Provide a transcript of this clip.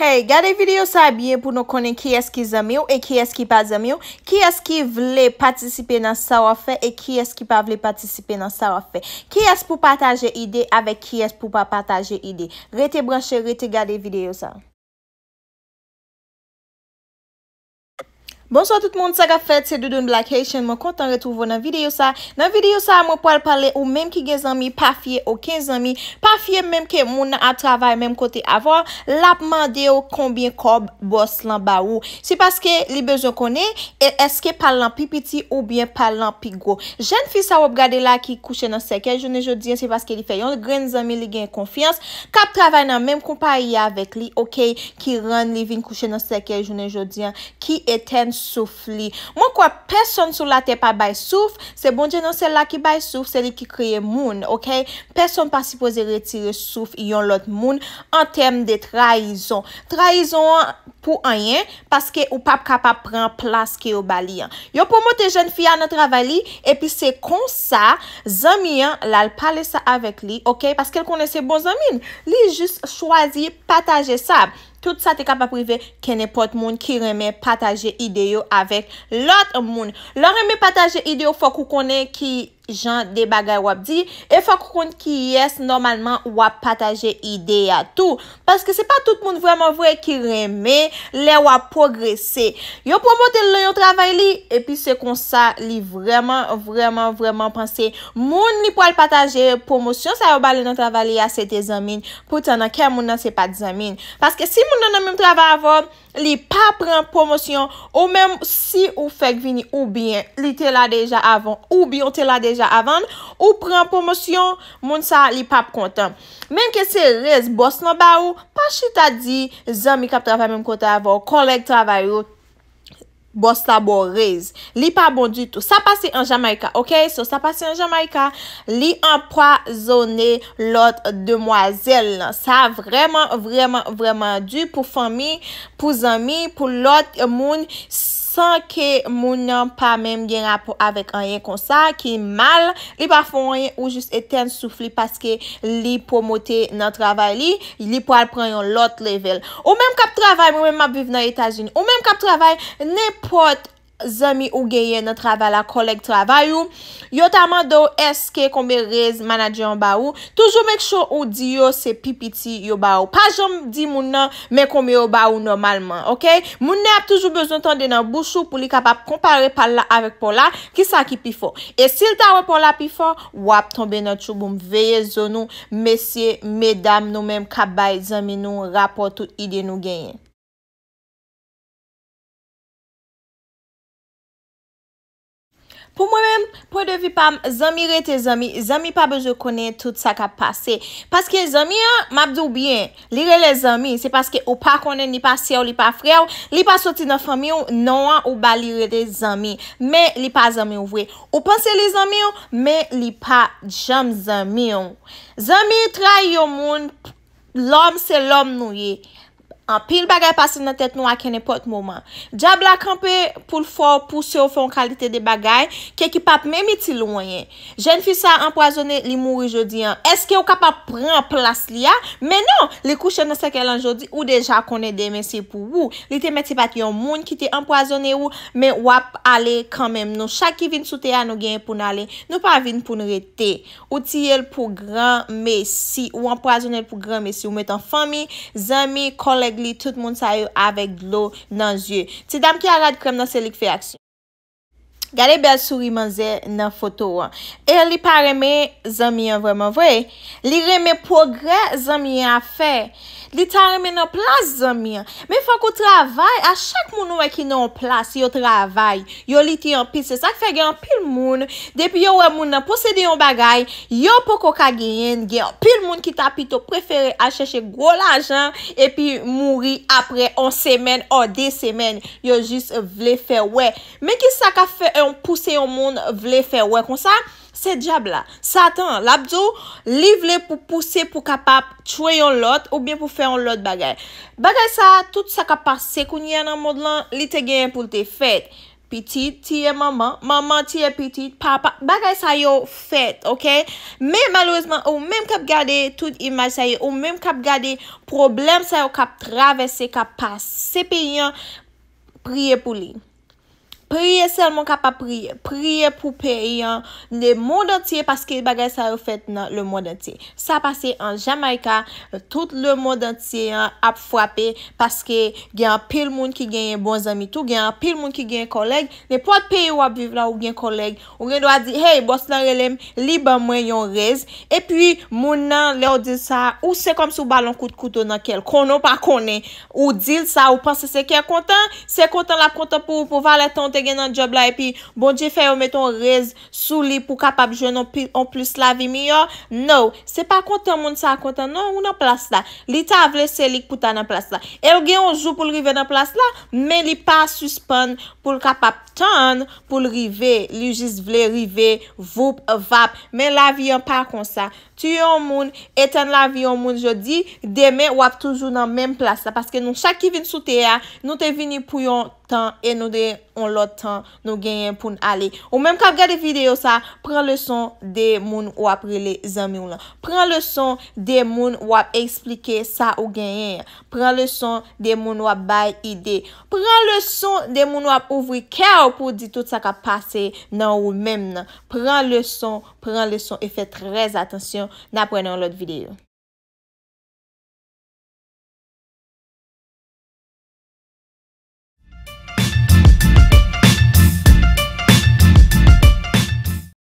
Hey, gade video sa biye pou nou konen ki eski zami ou e ki eski pa zami ou. Ki eski vle patisipe nan sa wafen e ki eski pa vle patisipe nan sa wafen. Ki es pou pataje ide ave ki es pou pa pataje ide. Rete branche, rete gade video sa. Bonsoit tout moun, saka fet, se doudoun blakey, chen moun kontan retouvo nan videyo sa Nan videyo sa, moun pou al pale ou menm ki gen zami pa fye ou ken zami Pa fye menm ke moun nan ap travay menm kote avan Lap mande ou konbien kob bwos lan ba ou Se paske li bejon kone, eske palan pi piti ou bien palan pi go Jen fi sa wop gade la ki kouche nan seke, jounen joudyen se paske li feyon Gren zami li gen konfians, kap travay nan menm konpaye ya vek li Ok, ki ren li vin kouche nan seke, jounen joudyen ki eten souk souf li. Mwen kwa, person sou la te pa bay souf, se bon djenon se la ki bay souf, se li ki kriye moun, ok? Person pa sipoze retire souf yon lot moun an tem de traizon. Traizon pou anyen, paske ou pap kapap pren plas ki yo bali. Yo pou mwote jen fia nan travali, epi se konsa, zamiyan la l pale sa avek li, ok? Paske l konese bon zamin, li jist chwazi pataje sab. Tout sa te kapa prive ke nepot moun ki reme pataje ideyo avek lot moun. Le reme pataje ideyo fok ou konen ki... jan de bagay wap di, e fok kon ki yes, normalman wap pataje ide a tou. Paske se pa tout moun vreman vwe ki reme le wap progresse. Yo promote le yo travay li, epi se kon sa, li vreman, vreman, vreman pense, moun ni pou al pataje promosyon, sa yo bali nan travay li a sete zamin, pou tenan ke moun nan se pat zamin. Paske si moun nan nan moun travay avon, li pa pren promosyon, ou menm si ou fek vini ou bien, li te la deja avon, ou bien te la deja avan ou pren promosyon moun sa li pap kontan. Men ke se rez bos nan ba ou, pa chita di, zan mi kap travay moun kontan avan, kolek travay ou bos la bo rez. Li pa bon di tou. Sa pase an Jamaika, ok? So sa pase an Jamaika, li empoisonne lot demwazel. Sa vreman, vreman, vreman di pou fami, pou zami, pou lot moun se San ke moun nan pa menm gen rapo avek anyen kon sa ki mal, li pa fon anyen ou jist eten soufli paske li pou mote nan travay li, li pou al pran yon lot level. Ou menm kap travay, moun menm ap biv nan Etasun, ou menm kap travay, nepot eten. zami ou geye nan travala kolek travay ou, yotaman dou eske konbe rez manajyon ba ou, toujou mèk chou ou di yo se pipiti yo ba ou. Pa jom di moun nan, mèk konbe yo ba ou normalman, ok? Moun nan ap toujou bezon tan denan bouchou pou li kapap kompare pala avèk pola, ki sa ki pifo. E sil ta wè pola pifo, wap tonbe nan chou boum veye zonou, mesye, medam nou mèm kap bay zami nou rapot ou ide nou geye. Pou mwem, pou devipam, zami rete zami, zami pa bejou konen tout sa ka pase. Paske zami an, mabdou bien, li re le zami, se paske ou pa konen, li pa se ou, li pa fre ou, li pa soti nan fami ou, non an ou ba li re de zami. Men li pa zami ou vwe. Ou pan se li zami ou, men li pa jam zami ou. Zami tra yon moun, lom se lom nou ye. pil bagay pase nan tèt nou ak en epot mouman. Dja blak anpe pou l'for pou se ou fon kalite de bagay ke ki pap mèm iti louwenye. Jen fisa anpoazone li mouri jodi an. Eske ou kapap pren plas li a? Mè nan, li kouche nan seke lan jodi ou deja konen demesye pou ou. Li te meti pati yon moun ki te anpoazone ou mè wap ale kanmèm nou. Chak ki vin soute ya nou genye pou nale. Nou pa vin pou nou rete. Ou ti yel pou gran mesi ou anpoazone pou gran mesi. Ou metan fami, zami, koleg Li tout moun sa yo avek glou nan zye Ti dam ki a rad krem nan selik fe aksyon Gale bel suri man ze nan foto wan E li pa reme zan mi an vreman vwe Li reme progre zan mi an fe Li tan remen an plas zan mi an. Men fwa kou travay, a chak moun wè e ki nan an plas yo travay. Yo li ti an pis. Se sak fè gen an pil moun. Depi yo wè moun nan posè di yon bagay. Yo poko kage yen gen an pil moun ki ta pito preferè a chèche gwo l'ajan. E pi mouri apre an semen, an de semen. Yo jist vle fè wè. Men ki sa ka fè an posè yon moun vle fè wè kon sa? Se jab la, satan, labzo, liv le pou pousse pou kapap chwe yon lot ou bien pou fè yon lot bagay. Bagay sa, tout sa kapase kounye nan mod lan, li te genye pou te fet. Petite, tiye maman, maman tiye petit, papa, bagay sa yo fet, ok? Men malouzman, ou men kap gade, tout imaj saye, ou men kap gade, problem sa yo kap travesse kapase. Se pe yon, priye pou li. priye sel moun kapap priye, priye pou priye yon, ne moun dantye paske bagay sa refet nan le moun dantye sa pase en Jamaika tout le moun dantye yon ap fwape paske gen an pil moun ki gen yon bon zami tou, gen an pil moun ki gen yon koleg, ne pou ad peye wap vive la ou gen koleg, ou gen do a di hey, boss nan relem, liba mwen yon rez e pi moun nan le ou dil sa ou se kom se ou balon koute koute nan kel, konon pa konen ou dil sa, ou panse se ki a kontan se kontan la kontan pou pou vala tante gen nan job la epi bon di fe yo meton rez sou li pou kapap jwen an plus la vi mi yo nou se pa kontan moun sa kontan nan ou nan plas la li ta vle selik pou tan nan plas la el gen an jou pou lrive nan plas la men li pa suspon pou lkapap tan pou lrive li jis vle rive vop vap men la vi an pa kon sa Tuyon moun, etan la vi yon moun jodi, demen wap toujou nan menm plas la. Paske nou chak ki vin sou teya, nou te vini pou yon tan, e nou de yon lot tan nou genyen pou n'ale. Ou menm kap gade videyo sa, pren le son de moun wap rele zamyon la. Pren le son de moun wap eksplike sa ou genyen. Pren le son de moun wap bay ide. Pren le son de moun wap ouvri kao pou di tout sa ka pase nan ou menm la. Pren le son, pren le son, e fè trez atensyon. napwen an lot videyo.